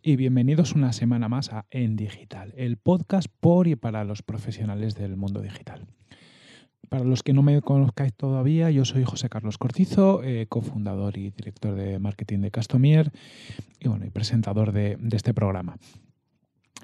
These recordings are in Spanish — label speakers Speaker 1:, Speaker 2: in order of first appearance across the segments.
Speaker 1: y bienvenidos una semana más a En Digital, el podcast por y para los profesionales del mundo digital. Para los que no me conozcáis todavía, yo soy José Carlos Cortizo, eh, cofundador y director de marketing de Castomier y, bueno, y presentador de este programa.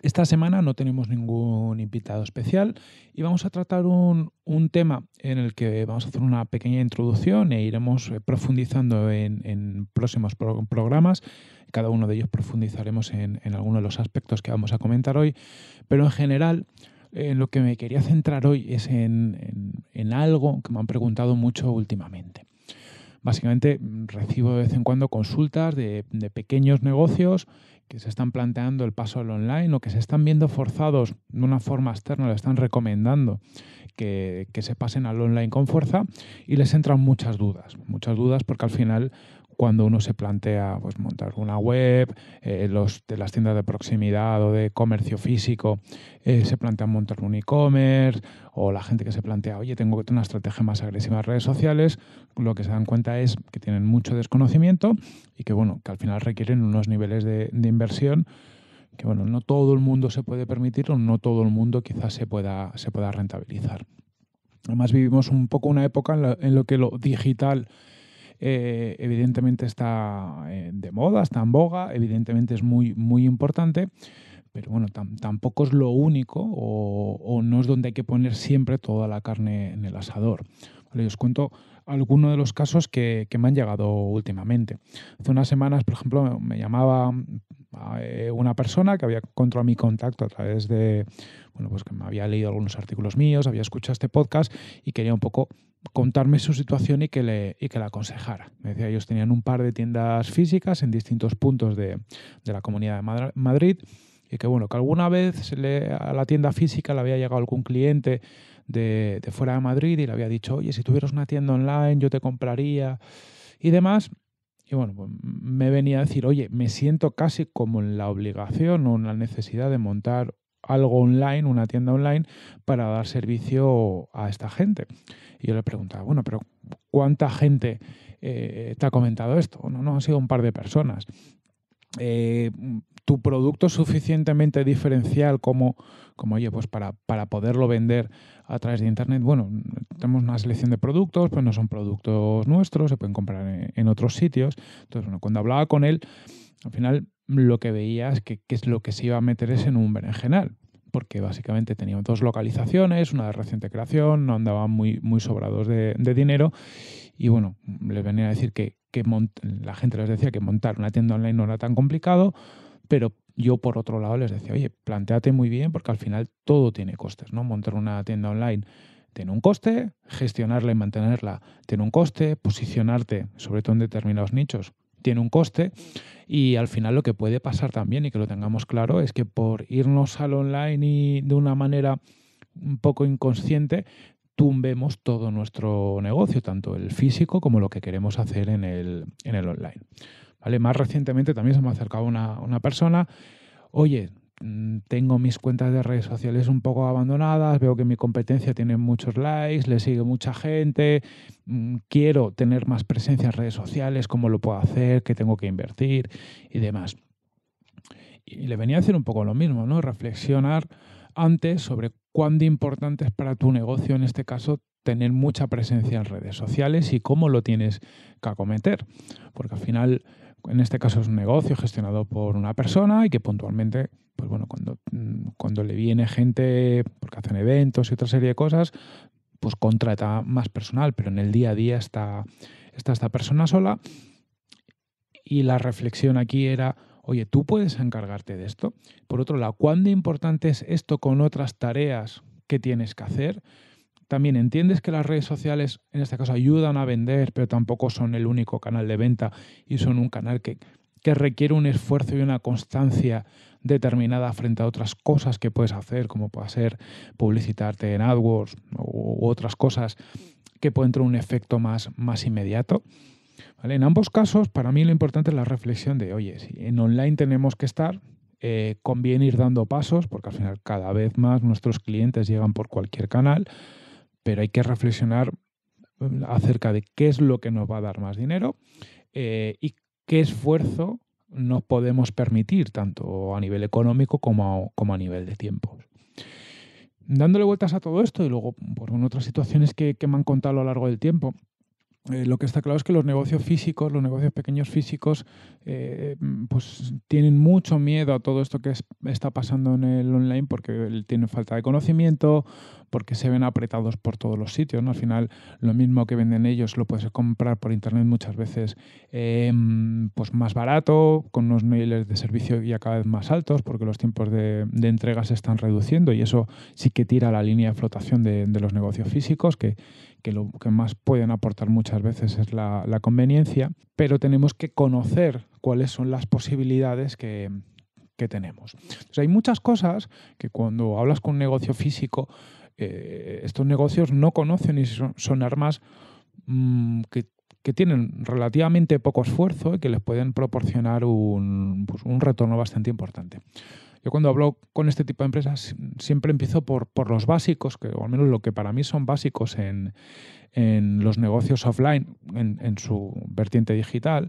Speaker 1: Esta semana no tenemos ningún invitado especial y vamos a tratar un, tema en el que vamos a hacer una pequeña introducción e iremos eh, profundizando en, próximos programas. Cada uno de ellos profundizaremos en, algunos de los aspectos que vamos a comentar hoy, pero en general en eh, lo que me quería centrar hoy es en, algo que me han preguntado mucho últimamente básicamente recibo de vez en cuando consultas de, pequeños negocios que se están planteando el paso al online o que se están viendo forzados de una forma externa, le están recomendando que, se pasen al online con fuerza y les entran muchas dudas, muchas dudas porque al final cuando uno se plantea pues, montar una web, eh, los de las tiendas de proximidad o de comercio físico eh, se plantean montar un e-commerce, o la gente que se plantea, oye, tengo que tener una estrategia más agresiva en redes sociales, lo que se dan cuenta es que tienen mucho desconocimiento y que, bueno, que al final requieren unos niveles de, inversión que, bueno, no todo el mundo se puede permitir o no todo el mundo quizás se pueda, se pueda rentabilizar. Además, vivimos un poco una época en, en lo que lo digital eh, evidentemente está eh, de moda, está en boga, evidentemente es muy, muy importante, pero bueno, tampoco es lo único o, no es donde hay que poner siempre toda la carne en el asador. les os cuento algunos de los casos que, me han llegado últimamente. Hace unas semanas, por ejemplo, me llamaba eh, una persona que había encontrado mi contacto a través de, bueno, pues que me había leído algunos artículos míos, había escuchado este podcast y quería un poco contarme su situación y que, le, que la aconsejara. Me decía, ellos tenían un par de tiendas físicas en distintos puntos de, la Comunidad de Madrid y que bueno, que alguna vez a la tienda física le había llegado algún cliente de, fuera de Madrid y le había dicho, oye, si tuvieras una tienda online yo te compraría y demás. Y bueno, pues, me venía a decir, oye, me siento casi como en la obligación o en la necesidad de montar algo online, una tienda online, para dar servicio a esta gente. Y yo le preguntaba, bueno, pero ¿cuánta gente eh, te ha comentado esto? No, no, han sido un par de personas. Eh, tu producto es suficientemente diferencial como, como oye, pues para, para, poderlo vender a través de Internet. Bueno, tenemos una selección de productos, pues no son productos nuestros, se pueden comprar en, en otros sitios. Entonces, bueno, cuando hablaba con él, al final lo que veías es que, es lo que se iba a meter es en un berenjenal, porque básicamente tenían dos localizaciones, una de reciente creación, no andaban muy, muy sobrados de, dinero y bueno, les venía a decir que, que la gente les decía que montar una tienda online no era tan complicado, pero yo por otro lado les decía, oye, planteate muy bien porque al final todo tiene costes, ¿no? Montar una tienda online tiene un coste, gestionarla y mantenerla tiene un coste, posicionarte, sobre todo en determinados nichos, tiene un coste y al final lo que puede pasar también y que lo tengamos claro es que por irnos al online y de una manera un poco inconsciente tumbemos todo nuestro negocio, tanto el físico como lo que queremos hacer en el, online. ¿Vale? Más recientemente también se me ha acercado una, una persona, oye, Mm, tengo mis cuentas de redes sociales un poco abandonadas, veo que mi competencia tiene muchos likes, le sigue mucha gente, mm, quiero tener más presencia en redes sociales, cómo lo puedo hacer, qué tengo que invertir y demás. Y le venía a hacer un poco lo mismo, ¿no? Reflexionar antes sobre cuán importante es para tu negocio, en este caso, tener mucha presencia en redes sociales y cómo lo tienes que acometer. Porque al final en este caso es un negocio gestionado por una persona y que puntualmente, pues bueno, cuando, mm, cuando le viene gente, porque hacen eventos y otra serie de cosas, pues contrata más personal, pero en el día a día está, está esta persona sola. Y la reflexión aquí era, oye, tú puedes encargarte de esto. Por otro lado, ¿cuán importante es esto con otras tareas que tienes que hacer? también entiendes que las redes sociales en este caso ayudan a vender, pero tampoco son el único canal de venta y son un canal que, requiere un esfuerzo y una constancia determinada frente a otras cosas que puedes hacer, como puede ser publicitarte en AdWords u otras cosas que pueden tener un efecto más, más inmediato. En ambos casos, para mí lo importante es la reflexión de, oye, si en online tenemos que estar, eh, conviene ir dando pasos, porque al final cada vez más nuestros clientes llegan por cualquier canal pero hay que reflexionar mm, acerca de qué es lo que nos va a dar más dinero eh, y qué esfuerzo nos podemos permitir, tanto a nivel económico como a, nivel de tiempos. Dándole vueltas a todo esto y luego por otras situaciones que, me han contado a lo largo del tiempo, eh, lo que está claro es que los negocios físicos, los negocios pequeños físicos, eh, pues tienen mucho miedo a todo esto que está pasando en el online porque tienen falta de conocimiento, porque se ven apretados por todos los sitios. Al final, lo mismo que venden ellos lo puedes comprar por internet muchas veces em, pues más barato, con unos niveles de servicio ya cada vez más altos, porque los tiempos de, entrega se están reduciendo y eso sí que tira la línea de flotación de, los negocios físicos, que, lo que más pueden aportar muchas veces es la conveniencia, pero tenemos que conocer cuáles son las posibilidades que, que tenemos. hay muchas cosas que cuando hablas con un negocio físico, eh, estos negocios no conocen y son, armas mm, que, que, tienen relativamente poco esfuerzo y que les pueden proporcionar un, pues, un, retorno bastante importante. Yo cuando hablo con este tipo de empresas siempre empiezo por, por los básicos, que, o al menos lo que para mí son básicos en, en los negocios offline, en, en su vertiente digital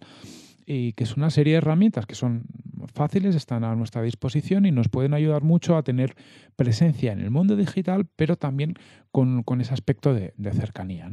Speaker 1: y que es una serie de herramientas que son fáciles, están a nuestra disposición y nos pueden ayudar mucho a tener presencia en el mundo digital, pero también con, ese aspecto de, cercanía.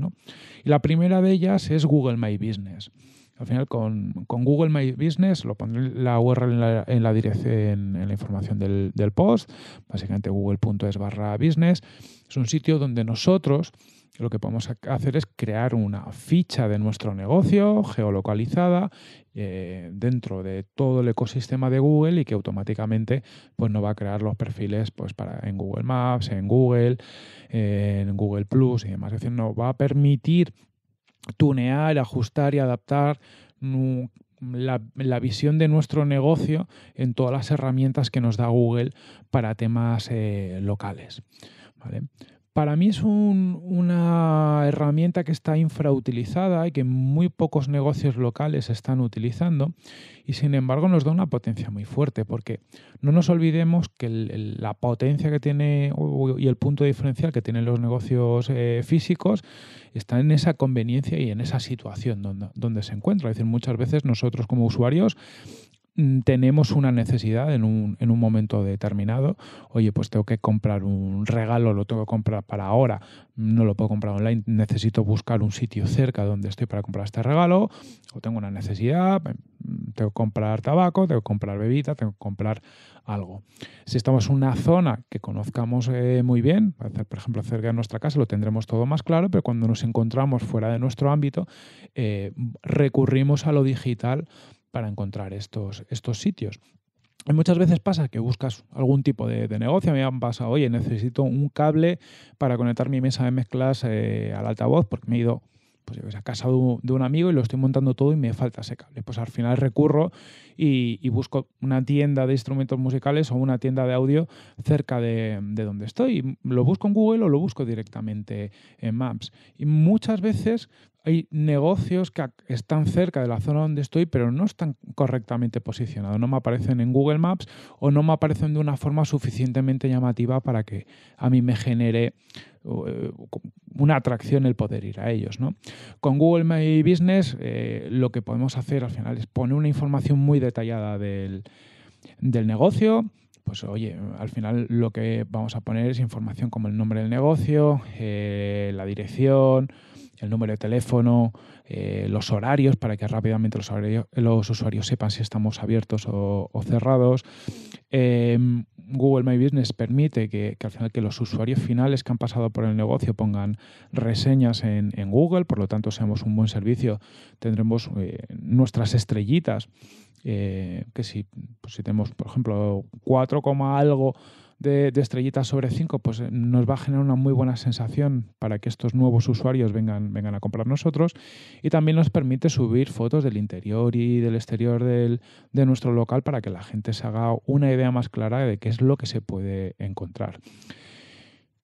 Speaker 1: Y la primera de ellas es Google My Business. Al final, con, Google My Business, lo pondré la URL en la, dirección, en, la información del, del post, básicamente google.es barra business. Es un sitio donde nosotros lo que podemos hacer es crear una ficha de nuestro negocio geolocalizada eh, dentro de todo el ecosistema de Google y que automáticamente pues, nos va a crear los perfiles pues, para, en Google Maps, en Google, en Google Plus y demás. Es decir, nos va a permitir tunear, ajustar y adaptar la, visión de nuestro negocio en todas las herramientas que nos da Google para temas eh, locales. ¿vale? Para mí es una herramienta que está infrautilizada y que muy pocos negocios locales están utilizando y sin embargo nos da una potencia muy fuerte porque no nos olvidemos que la potencia que tiene y el punto diferencial que tienen los negocios eh, físicos está en esa conveniencia y en esa situación donde, donde se encuentra. Es decir, muchas veces nosotros como usuarios Mm, tenemos una necesidad en un, momento determinado, oye, pues tengo que comprar un regalo, lo tengo que comprar para ahora, no lo puedo comprar online, necesito buscar un sitio cerca donde estoy para comprar este regalo, o tengo una necesidad, em, tengo que comprar tabaco, tengo que comprar bebida, tengo que comprar algo. Si estamos en una zona que conozcamos eh, muy bien, por ejemplo cerca de nuestra casa, lo tendremos todo más claro, pero cuando nos encontramos fuera de nuestro ámbito, eh, recurrimos a lo digital para encontrar estos, estos sitios. Y muchas veces pasa que buscas algún tipo de, negocio. me han pasado, oye, necesito un cable para conectar mi mesa de mezclas eh, al altavoz porque me he ido pues, a casa de un, amigo y lo estoy montando todo y me falta ese cable. Pues al final recurro y, busco una tienda de instrumentos musicales o una tienda de audio cerca de, donde estoy. Lo busco en Google o lo busco directamente en Maps. Y muchas veces hay negocios que están cerca de la zona donde estoy, pero no están correctamente posicionados. No me aparecen en Google Maps o no me aparecen de una forma suficientemente llamativa para que a mí me genere eh, una atracción el poder ir a ellos. Con Google My Business eh, lo que podemos hacer al final es poner una información muy detallada del, negocio, pues oye, al final lo que vamos a poner es información como el nombre del negocio, eh, la dirección, el número de teléfono, eh, los horarios, para que rápidamente los, usuarios sepan si estamos abiertos o, cerrados. Em, Google My Business permite que, al final que los usuarios finales que han pasado por el negocio pongan reseñas en Google, por lo tanto, seamos un buen servicio, tendremos eh, nuestras estrellitas eh, que si, pues si tenemos, por ejemplo, 4, algo de, estrellitas sobre 5, pues eh, nos va a generar una muy buena sensación para que estos nuevos usuarios vengan, vengan a comprar nosotros. Y también nos permite subir fotos del interior y del exterior de nuestro local para que la gente se haga una idea más clara de qué es lo que se puede encontrar.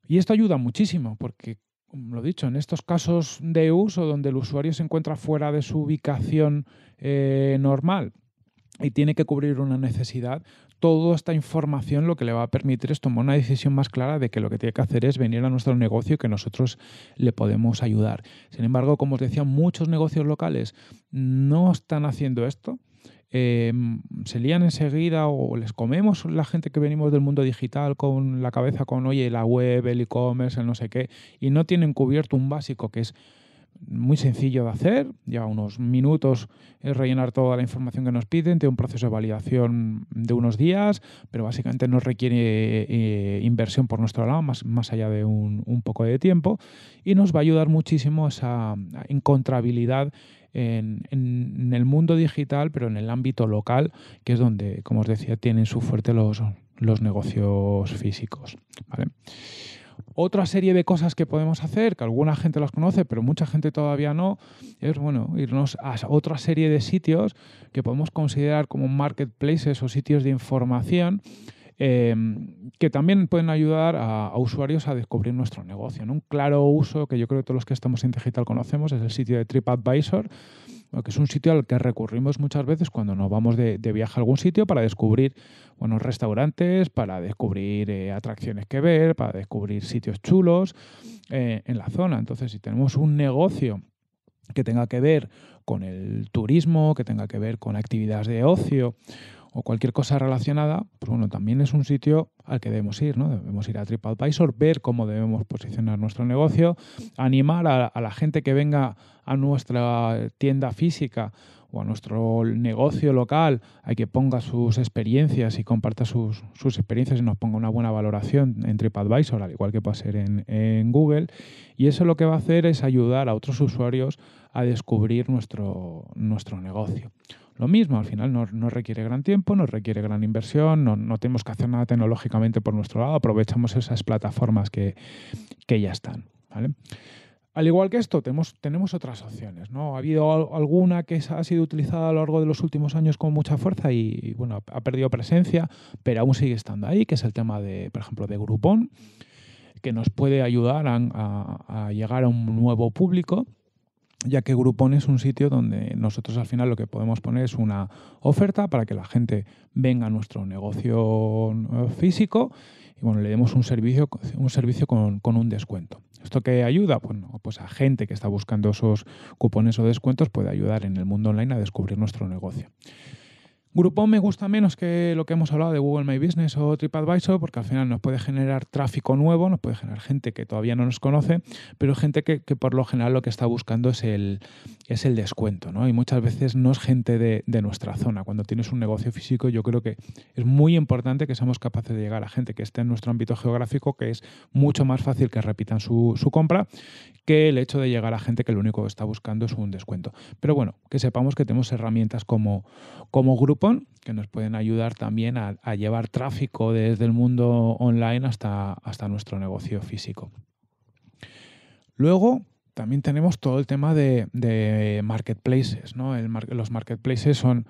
Speaker 1: Y esto ayuda muchísimo porque, como lo he dicho, en estos casos de uso donde el usuario se encuentra fuera de su ubicación eh, normal, y tiene que cubrir una necesidad, toda esta información lo que le va a permitir es tomar una decisión más clara de que lo que tiene que hacer es venir a nuestro negocio y que nosotros le podemos ayudar. Sin embargo, como os decía, muchos negocios locales no están haciendo esto. Em, se lían enseguida o les comemos la gente que venimos del mundo digital con la cabeza con, oye, la web, el e-commerce, el no sé qué, y no tienen cubierto un básico que es muy sencillo de hacer, lleva unos minutos es rellenar toda la información que nos piden, tiene un proceso de validación de unos días, pero básicamente no requiere eh, inversión por nuestro lado, más, más allá de un, poco de tiempo, y nos va a ayudar muchísimo esa encontrabilidad en, el mundo digital, pero en el ámbito local, que es donde, como os decía, tienen su fuerte los, los negocios físicos. ¿vale? Otra serie de cosas que podemos hacer, que alguna gente las conoce, pero mucha gente todavía no, es bueno, irnos a otra serie de sitios que podemos considerar como marketplaces o sitios de información. Em, que también pueden ayudar a, usuarios a descubrir nuestro negocio. Un claro uso que yo creo que todos los que estamos en digital conocemos es el sitio de TripAdvisor, que es un sitio al que recurrimos muchas veces cuando nos vamos de, viaje a algún sitio para descubrir buenos restaurantes, para descubrir eh, atracciones que ver, para descubrir sitios chulos eh, en la zona. Entonces, si tenemos un negocio que tenga que ver con el turismo, que tenga que ver con actividades de ocio o cualquier cosa relacionada, pues bueno, también es un sitio al que debemos ir, ¿no? Debemos ir a TripAdvisor, ver cómo debemos posicionar nuestro negocio, animar a, la gente que venga a nuestra tienda física o a nuestro negocio local a que ponga sus experiencias y comparta sus, experiencias y nos ponga una buena valoración en TripAdvisor, al igual que puede ser en, Google. Y eso lo que va a hacer es ayudar a otros usuarios a descubrir nuestro negocio. Lo mismo, al final no, requiere gran tiempo, no requiere gran inversión, no, tenemos que hacer nada tecnológicamente por nuestro lado, aprovechamos esas plataformas que, ya están. ¿vale? Al igual que esto, tenemos, tenemos otras opciones. ¿no? Ha habido alguna que ha sido utilizada a lo largo de los últimos años con mucha fuerza y bueno, ha perdido presencia, pero aún sigue estando ahí, que es el tema de, por ejemplo, de Groupon, que nos puede ayudar a llegar a un nuevo público ya que Groupon es un sitio donde nosotros al final lo que podemos poner es una oferta para que la gente venga a nuestro negocio eh, físico y bueno, le demos un servicio, un servicio con, un descuento. ¿Esto qué ayuda? Pues, pues a gente que está buscando esos cupones o descuentos puede ayudar en el mundo online a descubrir nuestro negocio. Grupo me gusta menos que lo que hemos hablado de Google My Business o TripAdvisor porque al final nos puede generar tráfico nuevo, nos puede generar gente que todavía no nos conoce, pero gente que, por lo general lo que está buscando es el, es el descuento, ¿no? Y muchas veces no es gente de, nuestra zona. Cuando tienes un negocio físico yo creo que es muy importante que seamos capaces de llegar a gente que esté en nuestro ámbito geográfico, que es mucho más fácil que repitan su, compra que el hecho de llegar a gente que lo único que está buscando es un descuento. Pero bueno, que sepamos que tenemos herramientas como, como que nos pueden ayudar también a, llevar tráfico desde el mundo online hasta, hasta nuestro negocio físico. Luego, también tenemos todo el tema de, marketplaces. los marketplaces son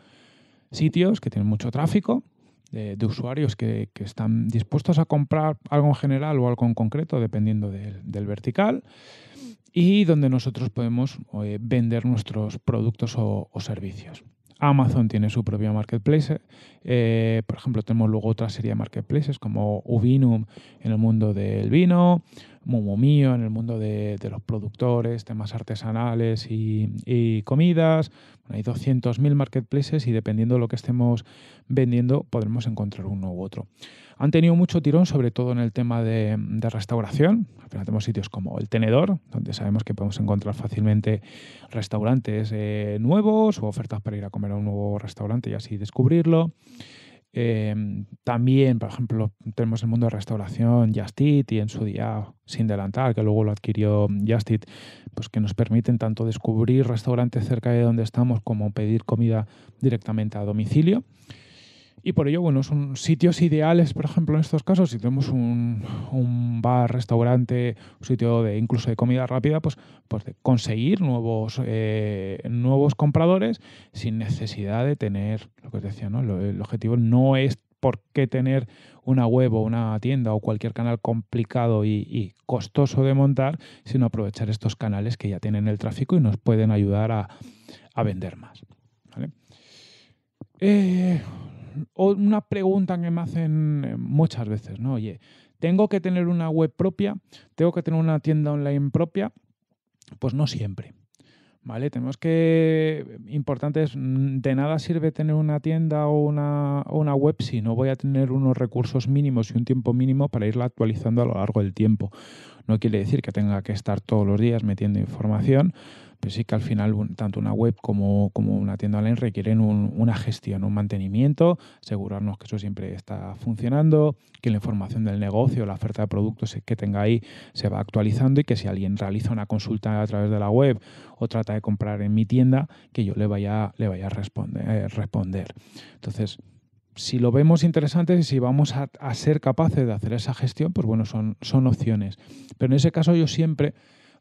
Speaker 1: sitios que tienen mucho tráfico, de, usuarios que, están dispuestos a comprar algo en general o algo en concreto, dependiendo del, vertical, y donde nosotros podemos eh, vender nuestros productos o servicios. Amazon tiene su propio marketplace. Eh, por ejemplo, tenemos luego otra serie de marketplaces como Ubinum en el mundo del vino, Momo Mío, en el mundo de, los productores, temas artesanales y, comidas. hay 200.000 marketplaces y dependiendo de lo que estemos vendiendo podremos encontrar uno u otro. Han tenido mucho tirón, sobre todo en el tema de, restauración. tenemos sitios como El Tenedor, donde sabemos que podemos encontrar fácilmente restaurantes eh, nuevos o ofertas para ir a comer a un nuevo restaurante y así descubrirlo. Em, también, por ejemplo, tenemos el mundo de restauración, Justit y en su día Sin Delantal, que luego lo adquirió Justit, pues que nos permiten tanto descubrir restaurantes cerca de donde estamos como pedir comida directamente a domicilio. Y por ello, bueno, son sitios ideales, por ejemplo, en estos casos, si tenemos un, bar, restaurante, un sitio de incluso de comida rápida, pues, pues conseguir nuevos, eh, nuevos compradores sin necesidad de tener, lo que os decía, ¿no? el objetivo no es por qué tener una web o una tienda o cualquier canal complicado y, costoso de montar, sino aprovechar estos canales que ya tienen el tráfico y nos pueden ayudar a, vender más. ¿vale? Eh, una pregunta que me hacen eh, muchas veces, ¿no? Oye, ¿tengo que tener una web propia? ¿Tengo que tener una tienda online propia? Pues no siempre. ¿Vale? Tenemos que. Importante es, mm, de nada sirve tener una tienda o una, o una web si no voy a tener unos recursos mínimos y un tiempo mínimo para irla actualizando a lo largo del tiempo. No quiere decir que tenga que estar todos los días metiendo información, pues sí que al final tanto una web como, una tienda online requieren una gestión, un mantenimiento, asegurarnos que eso siempre está funcionando, que la información del negocio, la oferta de productos que tenga ahí se va actualizando y que si alguien realiza una consulta a través de la web o trata de comprar en mi tienda, que yo le vaya, le vaya a eh, responder, Entonces, si lo vemos interesante y si vamos a, a, ser capaces de hacer esa gestión, pues bueno, son, son opciones. Pero en ese caso yo siempre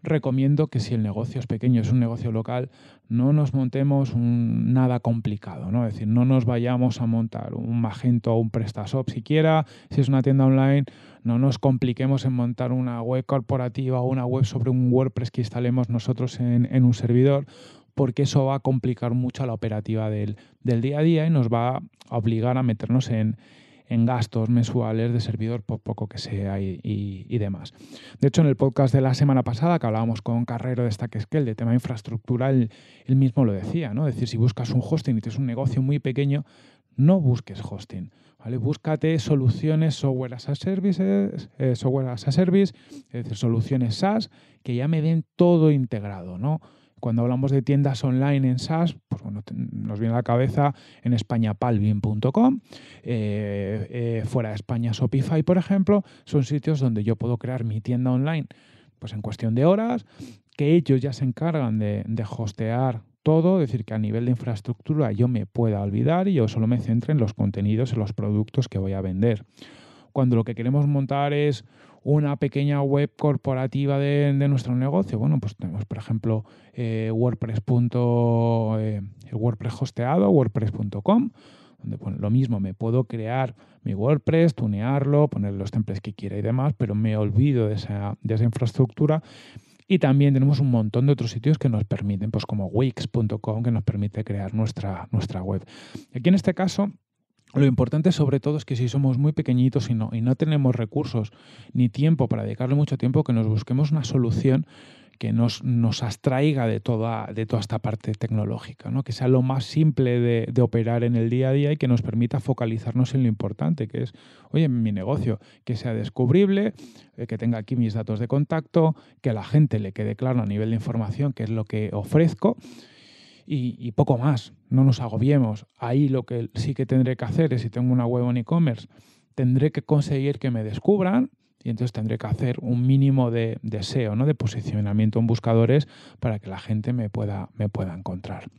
Speaker 1: recomiendo que si el negocio es pequeño, es un negocio local, no nos montemos nada complicado, ¿no? Es decir, no nos vayamos a montar un Magento o un PrestaShop siquiera, si es una tienda online, no nos compliquemos en montar una web corporativa o una web sobre un WordPress que instalemos nosotros en, un servidor, porque eso va a complicar mucho la operativa del, del día a día y nos va a obligar a meternos en en gastos mensuales de servidor, por poco que sea y, demás. De hecho, en el podcast de la semana pasada que hablábamos con Carrero de Stack de tema infraestructural, él mismo lo decía, ¿no? Es decir, si buscas un hosting y tienes un negocio muy pequeño, no busques hosting. ¿Vale? Búscate soluciones software as a services, eh, software as a service, es decir, soluciones SaaS que ya me den todo integrado, ¿no? Cuando hablamos de tiendas online en SaaS, pues nos viene a la cabeza en España palvin.com, eh, eh, fuera de España Shopify, por ejemplo, son sitios donde yo puedo crear mi tienda online pues en cuestión de horas, que ellos ya se encargan de, hostear todo, es decir, que a nivel de infraestructura yo me pueda olvidar y yo solo me centre en los contenidos, en los productos que voy a vender. Cuando lo que queremos montar es una pequeña web corporativa de, nuestro negocio? Bueno, pues tenemos, por ejemplo, eh, WordPress. Eh, WordPress hosteado, WordPress.com donde lo mismo me puedo crear mi WordPress, tunearlo, poner los templates que quiera y demás, pero me olvido de esa, infraestructura. Y también tenemos un montón de otros sitios que nos permiten, pues como wix.com, que nos permite crear nuestra, nuestra web. Aquí en este caso, lo importante sobre todo es que si somos muy pequeñitos y no, y no tenemos recursos ni tiempo para dedicarle mucho tiempo, que nos busquemos una solución que nos, nos abstraiga de toda, de toda esta parte tecnológica, ¿no? que sea lo más simple de, operar en el día a día y que nos permita focalizarnos en lo importante, que es, oye, mi negocio, que sea descubrible, eh, que tenga aquí mis datos de contacto, que a la gente le quede claro a nivel de información qué es lo que ofrezco y, poco más. No nos agobiemos. Ahí lo que sí que tendré que hacer es, si tengo una web en e-commerce, tendré que conseguir que me descubran y entonces tendré que hacer un mínimo de, deseo SEO, ¿no? de posicionamiento en buscadores para que la gente me pueda, me pueda encontrar.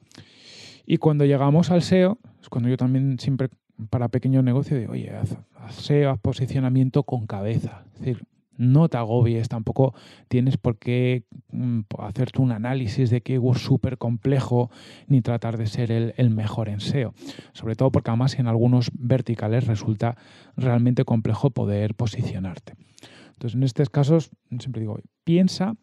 Speaker 1: Y cuando llegamos al SEO, es cuando yo también siempre para pequeños negocios digo, oye, haz, SEO, haz posicionamiento con cabeza. Es decir, no te agobies, tampoco tienes por qué mm, hacerte un análisis de que es súper complejo ni tratar de ser el, mejor en SEO. Sobre todo porque además en algunos verticales resulta realmente complejo poder posicionarte. Entonces, en estos casos, siempre digo, piensa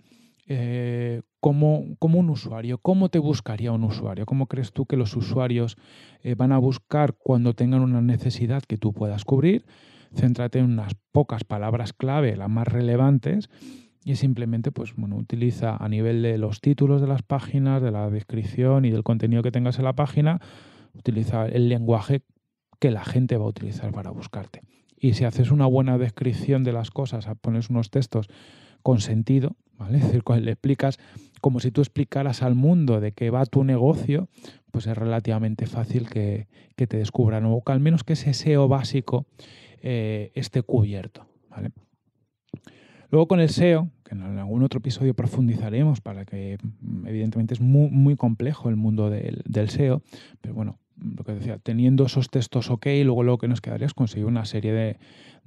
Speaker 1: eh, como, un usuario, cómo te buscaría un usuario, cómo crees tú que los usuarios eh, van a buscar cuando tengan una necesidad que tú puedas cubrir céntrate en unas pocas palabras clave, las más relevantes, y simplemente pues, bueno, utiliza a nivel de los títulos de las páginas, de la descripción y del contenido que tengas en la página, utiliza el lenguaje que la gente va a utilizar para buscarte. Y si haces una buena descripción de las cosas, pones unos textos con sentido, ¿vale? Es decir, le explicas como si tú explicaras al mundo de qué va tu negocio, pues es relativamente fácil que, que te descubran, o que al menos que ese SEO básico este cubierto. Luego con el SEO, que en algún otro episodio profundizaremos para que evidentemente es muy, muy complejo el mundo del, SEO, pero bueno, lo que decía, teniendo esos textos ok, luego lo que nos quedaría es conseguir una serie de,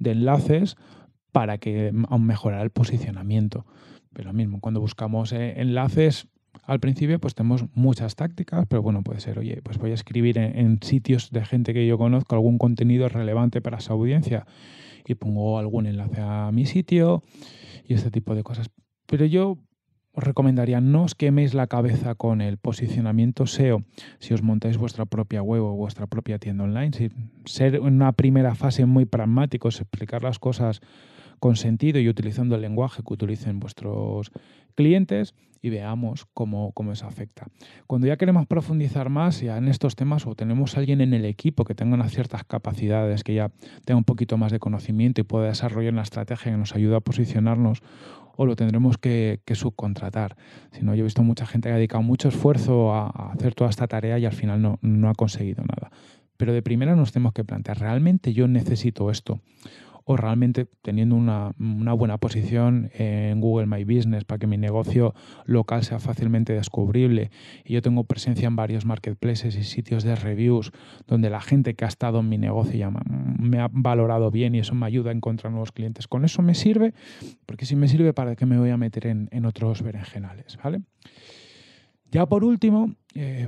Speaker 1: enlaces para que mm, aún mejorar el posicionamiento. Pero lo mismo, cuando buscamos eh, enlaces, al principio pues tenemos muchas tácticas, pero bueno, puede ser, oye, pues voy a escribir en, sitios de gente que yo conozco algún contenido relevante para esa audiencia y pongo algún enlace a mi sitio y este tipo de cosas. Pero yo os recomendaría, no os queméis la cabeza con el posicionamiento SEO si os montáis vuestra propia web o vuestra propia tienda online. Si ser en una primera fase muy es explicar las cosas con sentido y utilizando el lenguaje que utilicen vuestros clientes y veamos cómo, cómo eso afecta. Cuando ya queremos profundizar más en estos temas o tenemos a alguien en el equipo que tenga unas ciertas capacidades, que ya tenga un poquito más de conocimiento y pueda desarrollar una estrategia que nos ayude a posicionarnos o lo tendremos que, subcontratar. Si no, yo he visto mucha gente que ha dedicado mucho esfuerzo a, hacer toda esta tarea y al final no, no ha conseguido nada. Pero de primera nos tenemos que plantear, ¿realmente yo necesito esto? o realmente teniendo una, buena posición en Google My Business para que mi negocio local sea fácilmente descubrible. Y yo tengo presencia en varios marketplaces y sitios de reviews donde la gente que ha estado en mi negocio ya me ha valorado bien y eso me ayuda a encontrar nuevos clientes. Con eso me sirve, porque si me sirve, ¿para qué me voy a meter en, otros berenjenales? ¿vale? Ya por último, eh,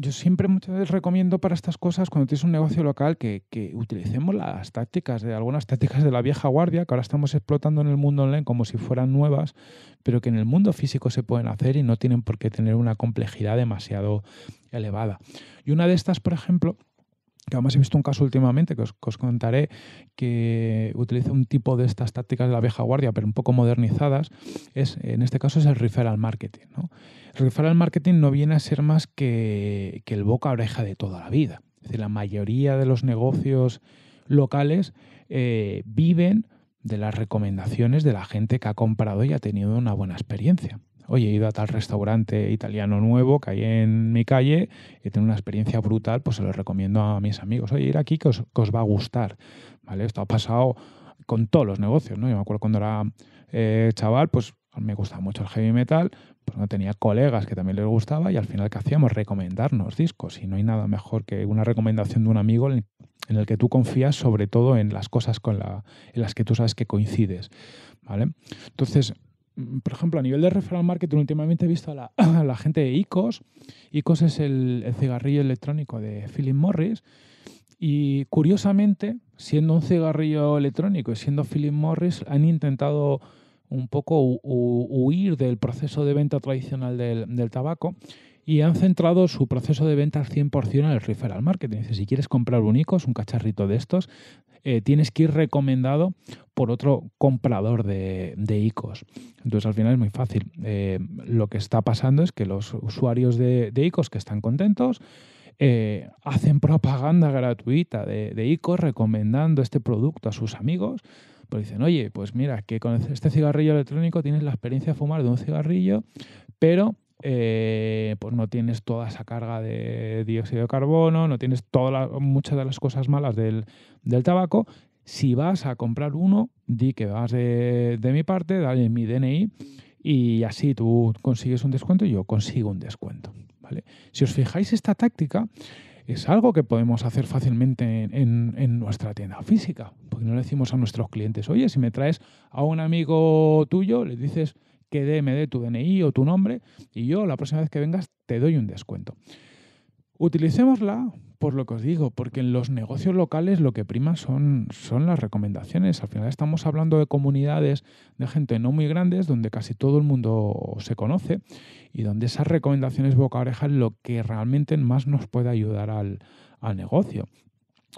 Speaker 1: yo siempre muchas veces recomiendo para estas cosas, cuando tienes un negocio local, que, que, utilicemos las tácticas, de algunas tácticas de la vieja guardia, que ahora estamos explotando en el mundo online como si fueran nuevas, pero que en el mundo físico se pueden hacer y no tienen por qué tener una complejidad demasiado elevada. Y una de estas, por ejemplo, que además he visto un caso últimamente que os, contaré que utiliza un tipo de estas tácticas de la vieja guardia, pero un poco modernizadas, es, en este caso es el referral marketing. ¿no? El referral marketing no viene a ser más que, el boca a oreja de toda la vida. la mayoría de los negocios locales eh, viven de las recomendaciones de la gente que ha comprado y ha tenido una buena experiencia oye, he ido a tal restaurante italiano nuevo que hay en mi calle y tengo una experiencia brutal, pues se lo recomiendo a mis amigos. Oye, ir aquí que os, va a gustar. ¿Vale? Esto ha pasado con todos los negocios, ¿no? Yo me acuerdo cuando era eh, chaval, pues me gustaba mucho el heavy metal, pues no tenía colegas que también les gustaba y al final ¿qué hacíamos? Recomendarnos discos y no hay nada mejor que una recomendación de un amigo en el que tú confías sobre todo en las cosas con en las que tú sabes que coincides, ¿vale? Entonces, Mm, por ejemplo, a nivel de referral marketing, últimamente he visto a la, gente de ICOS. ICOS es el, cigarrillo electrónico de Philip Morris. Y curiosamente, siendo un cigarrillo electrónico y siendo Philip Morris, han intentado un poco huir del proceso de venta tradicional del tabaco y han centrado su proceso de al 100% en el referral marketing. si quieres comprar un ICOS, un cacharrito de estos, eh, tienes que ir recomendado por otro comprador de, de ICOs. Entonces al final es muy fácil. Eh, lo que está pasando es que los usuarios de, de ICOs que están contentos, eh, hacen propaganda gratuita de, de ICOs recomendando este producto a sus amigos. Pues dicen, oye, pues mira, que con este cigarrillo electrónico tienes la experiencia de fumar de un cigarrillo, pero eh, pues no tienes toda esa carga de dióxido de carbono, no tienes todas muchas de las cosas malas del, del, tabaco. Si vas a comprar uno, di que vas de, de mi parte, dale mi DNI y así tú consigues un descuento y yo consigo un descuento. ¿vale? Si os fijáis, esta táctica es algo que podemos hacer fácilmente en, en, en, nuestra tienda física, porque no le decimos a nuestros clientes, oye, si me traes a un amigo tuyo, le dices, que DMD tu DNI o tu nombre y yo la próxima vez que vengas te doy un descuento. Utilicémosla por lo que os digo, porque en los negocios locales lo que prima son, son las recomendaciones. Al final estamos hablando de comunidades de gente no muy grandes, donde casi todo el mundo se conoce y donde esas recomendaciones boca a oreja es lo que realmente más nos puede ayudar al negocio.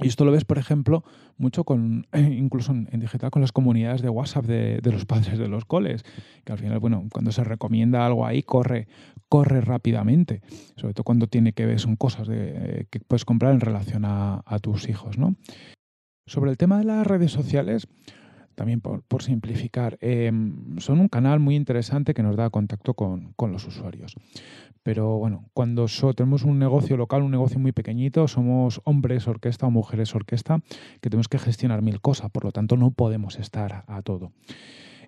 Speaker 1: Y esto lo ves, por ejemplo, mucho con, incluso en, digital, con las comunidades de WhatsApp de, los padres de los coles, que al final, bueno, cuando se recomienda algo ahí, corre, corre rápidamente, sobre todo cuando tiene que ver, son cosas eh, que puedes comprar en relación a, tus hijos, Sobre el tema de las redes sociales, también por, simplificar, em, son un canal muy interesante que nos da contacto con los usuarios. Pero bueno, cuando tenemos un negocio local, un negocio muy pequeñito, somos hombres orquesta o mujeres orquesta, que tenemos que gestionar mil cosas, por lo tanto no podemos estar a todo.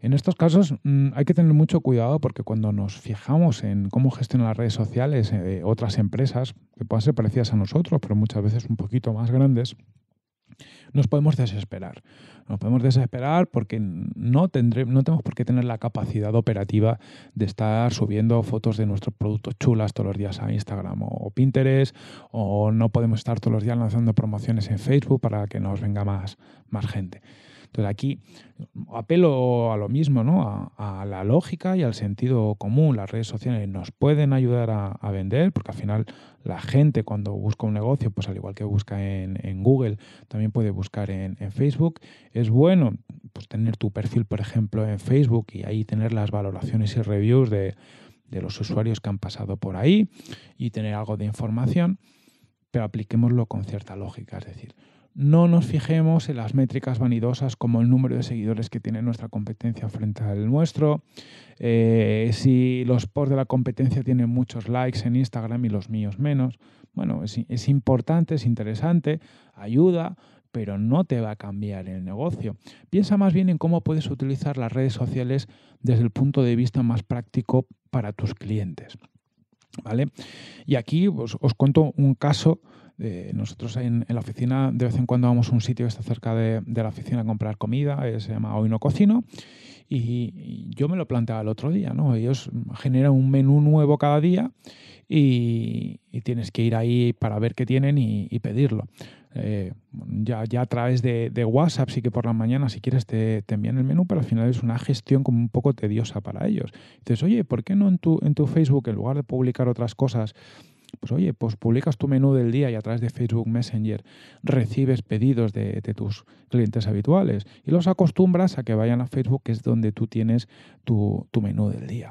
Speaker 1: En estos casos mm, hay que tener mucho cuidado porque cuando nos fijamos en cómo gestionan las redes sociales eh, otras empresas, que puedan ser parecidas a nosotros, pero muchas veces un poquito más grandes, nos podemos desesperar. Nos podemos desesperar porque no, no tenemos por qué tener la capacidad operativa de estar subiendo fotos de nuestros productos chulas todos los días a Instagram o Pinterest, o no podemos estar todos los días lanzando promociones en Facebook para que nos venga más, más gente. Entonces aquí apelo a lo mismo, A, la lógica y al sentido común. Las redes sociales nos pueden ayudar a, vender, porque al final la gente cuando busca un negocio, pues al igual que busca en, Google, también puede buscar en, Facebook. Es bueno pues, tener tu perfil, por ejemplo, en Facebook y ahí tener las valoraciones y reviews de, de los usuarios que han pasado por ahí y tener algo de información, pero apliquémoslo con cierta lógica. Es decir, no nos fijemos en las métricas vanidosas como el número de seguidores que tiene nuestra competencia frente al nuestro, eh, si los posts de la competencia tienen muchos likes en Instagram y los míos menos. Bueno, es, importante, es interesante, ayuda, pero no te va a cambiar el negocio. Piensa más bien en cómo puedes utilizar las redes sociales desde el punto de vista más práctico para tus clientes. ¿Vale? Y aquí os, pues, os cuento un caso nosotros en, la oficina de vez en cuando vamos a un sitio que está cerca de, la oficina a comprar comida, eh, se llama Hoy no cocino, y yo me lo planteaba el otro día, ¿no? Ellos generan un menú nuevo cada día y, tienes que ir ahí para ver qué tienen y, pedirlo. Eh, ya, ya a través de, WhatsApp, sí que por la mañana, si quieres, te, te, envían el menú, pero al final es una gestión como un poco tediosa para ellos. Dices, oye, ¿por qué no en tu, en tu Facebook, en lugar de publicar otras cosas, pues oye, pues publicas tu menú del día y a través de Facebook Messenger recibes pedidos de, tus clientes habituales y los acostumbras a que vayan a Facebook, que es donde tú tienes tu, tu menú del día.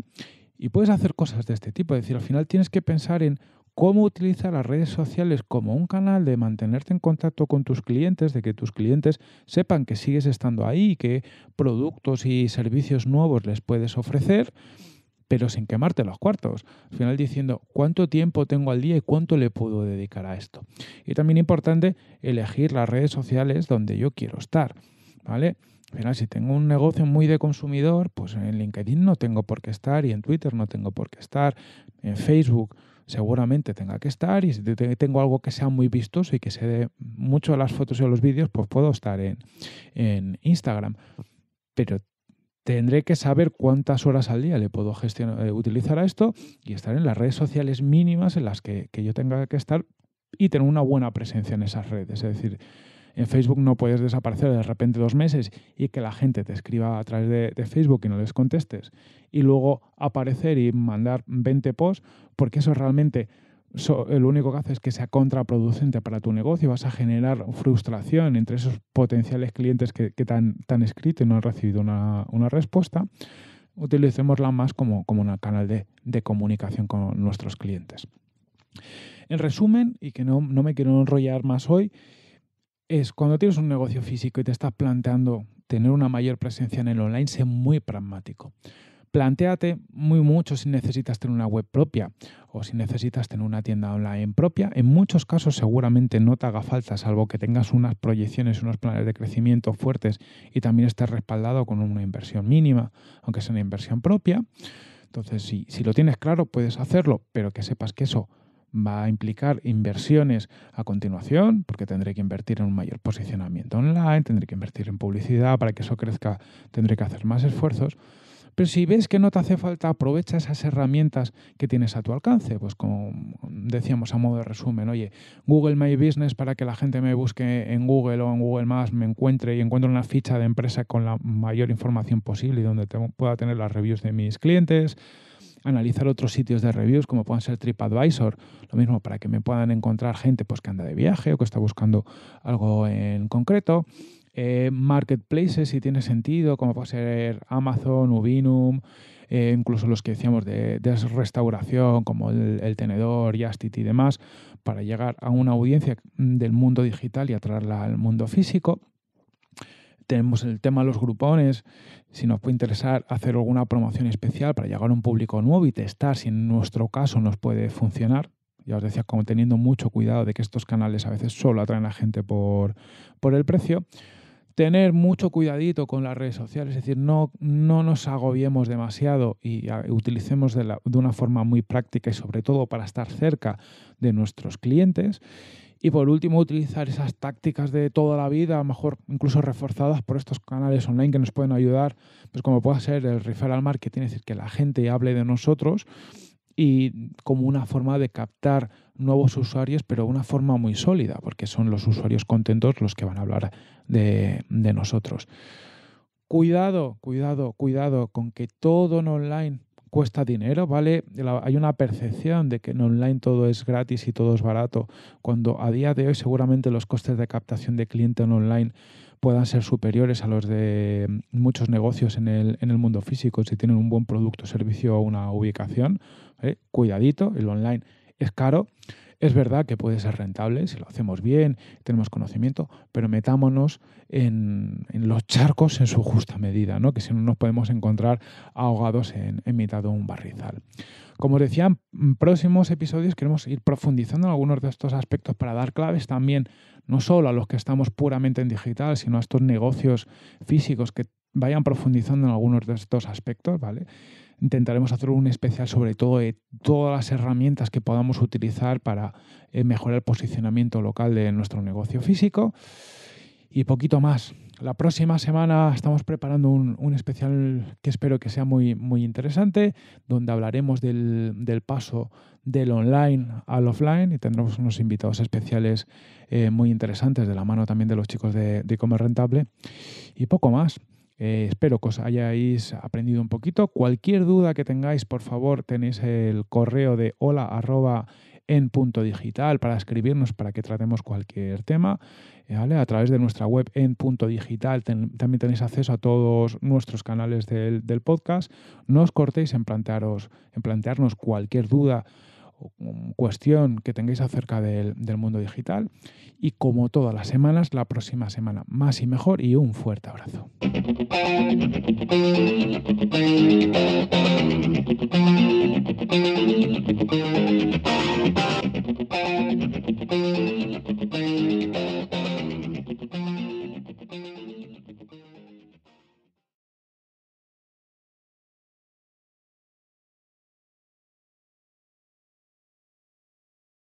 Speaker 1: Y puedes hacer cosas de este tipo, es decir, al final tienes que pensar en cómo utilizar las redes sociales como un canal de mantenerte en contacto con tus clientes, de que tus clientes sepan que sigues estando ahí, que productos y servicios nuevos les puedes ofrecer pero sin quemarte los cuartos. Al final diciendo cuánto tiempo tengo al día y cuánto le puedo dedicar a esto. Y también importante elegir las redes sociales donde yo quiero estar, ¿vale? Al final, si tengo un negocio muy de consumidor, pues en LinkedIn no tengo por qué estar y en Twitter no tengo por qué estar, en Facebook seguramente tenga que estar y si tengo algo que sea muy vistoso y que se dé mucho a las fotos y a los vídeos, pues puedo estar en, en Instagram. Pero tendré que saber cuántas horas al día le puedo eh, utilizar a esto y estar en las redes sociales mínimas en las que, yo tenga que estar y tener una buena presencia en esas redes. Es decir, en Facebook no puedes desaparecer de repente dos meses y que la gente te escriba a través de, de, Facebook y no les contestes y luego aparecer y mandar 20 posts porque eso realmente so, lo único que hace es que sea contraproducente para tu negocio, vas a generar frustración entre esos potenciales clientes que, te, han, escrito y no han recibido una, respuesta, utilicémosla más como, como un canal de, comunicación con nuestros clientes. En resumen, y que no, no, me quiero enrollar más hoy, es cuando tienes un negocio físico y te estás planteando tener una mayor presencia en el online, sé muy pragmático. Plantéate muy mucho si necesitas tener una web propia o si necesitas tener una tienda online propia. En muchos casos seguramente no te haga falta, salvo que tengas unas proyecciones, unos planes de crecimiento fuertes y también estés respaldado con una inversión mínima, aunque sea una inversión propia. Entonces, si, si lo tienes claro, puedes hacerlo, pero que sepas que eso va a implicar inversiones a continuación, porque tendré que invertir en un mayor posicionamiento online, tendré que invertir en publicidad para que eso crezca, tendré que hacer más esfuerzos. Pero si ves que no te hace falta, aprovecha esas herramientas que tienes a tu alcance. Pues como decíamos a modo de resumen, oye, Google My Business para que la gente me busque en Google o en Google Maps, me encuentre y encuentre una ficha de empresa con la mayor información posible y donde pueda tener las reviews de mis clientes analizar otros sitios de reviews como puedan ser TripAdvisor, lo mismo para que me puedan encontrar gente pues, que anda de viaje o que está buscando algo en concreto, eh, marketplaces, si tiene sentido, como puede ser Amazon, Ubinum, eh, incluso los que decíamos de, restauración, como el, Tenedor, Justit y demás, para llegar a una audiencia del mundo digital y atraerla al mundo físico. Tenemos el tema de los grupones, si nos puede interesar hacer alguna promoción especial para llegar a un público nuevo y testar si en nuestro caso nos puede funcionar, ya os decía, como teniendo mucho cuidado de que estos canales a veces solo atraen a gente por el precio tener mucho cuidadito con las redes sociales, es decir, no, no nos agobiemos demasiado y utilicemos de, la, de una forma muy práctica y sobre todo para estar cerca de nuestros clientes. Y por último, utilizar esas tácticas de toda la vida, a lo mejor incluso reforzadas por estos canales online que nos pueden ayudar, pues como pueda ser el referral marketing, es decir, que la gente hable de nosotros y como una forma de captar nuevos usuarios, pero una forma muy sólida, porque son los usuarios contentos los que van a hablar de, de nosotros. Cuidado, cuidado, cuidado con que todo en online cuesta dinero, ¿vale? Hay una percepción de que en online todo es gratis y todo es barato, cuando a día de hoy seguramente los costes de captación de cliente en online puedan ser superiores a los de muchos negocios en el, mundo físico si tienen un buen producto, servicio o una ubicación. Cuidadito, el online es caro es verdad que puede ser rentable si lo hacemos bien, tenemos conocimiento, pero metámonos en, los charcos en su justa medida, ¿no? que si no nos podemos encontrar ahogados en, mitad de un barrizal. Como os decía, en próximos episodios queremos ir profundizando en algunos de estos aspectos para dar claves también, no solo a los que estamos puramente en digital, sino a estos negocios físicos que vayan profundizando en algunos de estos aspectos, ¿vale? intentaremos hacer un especial sobre todo de todas las herramientas que podamos utilizar para eh, mejorar el posicionamiento local de nuestro negocio físico y poquito más. La próxima semana estamos preparando un, especial que espero que sea muy, muy interesante, donde hablaremos del, paso del online al offline y tendremos unos invitados especiales eh, muy interesantes de la mano también de los chicos de, de Comer Rentable y poco más. Eh, espero que os hayáis aprendido un poquito. Cualquier duda que tengáis, por favor, tenéis el correo de hola arroba en punto digital para escribirnos para que tratemos cualquier tema. Eh, ¿vale? A través de nuestra web en punto digital también tenéis acceso a todos nuestros canales del, del podcast. No os cortéis en, plantearos, en plantearnos cualquier duda cuestión que tengáis acerca del, mundo digital. Y como todas las semanas, la próxima semana más y mejor y un fuerte abrazo.